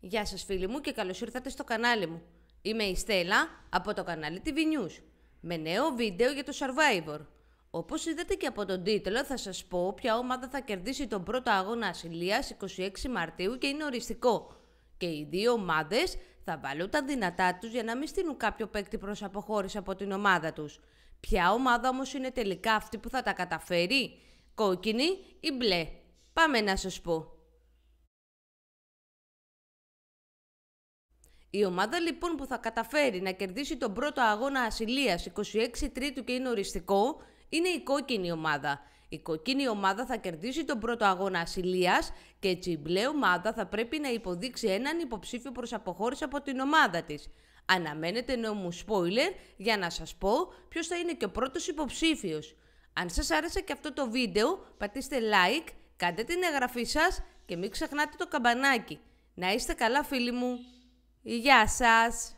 Γεια σας φίλοι μου και καλώς ήρθατε στο κανάλι μου. Είμαι η Στέλλα από το κανάλι TV News με νέο βίντεο για το Survivor. Όπως είδατε και από τον τίτλο θα σας πω ποια ομάδα θα κερδίσει τον πρώτο αγώνα ασυλίας 26 Μαρτίου και είναι οριστικό. Και οι δύο ομάδες θα βάλουν τα δυνατά τους για να μην στείλουν κάποιο παίκτη προς αποχώρηση από την ομάδα τους. Ποια ομάδα όμως είναι τελικά αυτή που θα τα καταφέρει, κόκκινη ή μπλε. Πάμε να σας πω. Η ομάδα λοιπόν που θα καταφέρει να κερδίσει τον πρώτο αγώνα ασυλίας 26 Τρίτου και είναι οριστικό, είναι η κόκκινη ομάδα. Η κοκκίνη ομάδα θα κερδίσει τον πρώτο αγώνα ασυλίας και έτσι η μπλε ομάδα θα πρέπει να υποδείξει έναν υποψήφιο προς αποχώρηση από την ομάδα της. Αναμένετε νόμου spoiler για να σας πω ποιος θα είναι και ο πρώτος υποψήφιος. Αν σας άρεσε και αυτό το βίντεο, πατήστε like, κάντε την εγγραφή σας και μην ξεχνάτε το καμπανάκι. Να είστε καλά φίλοι μου! Yes, as.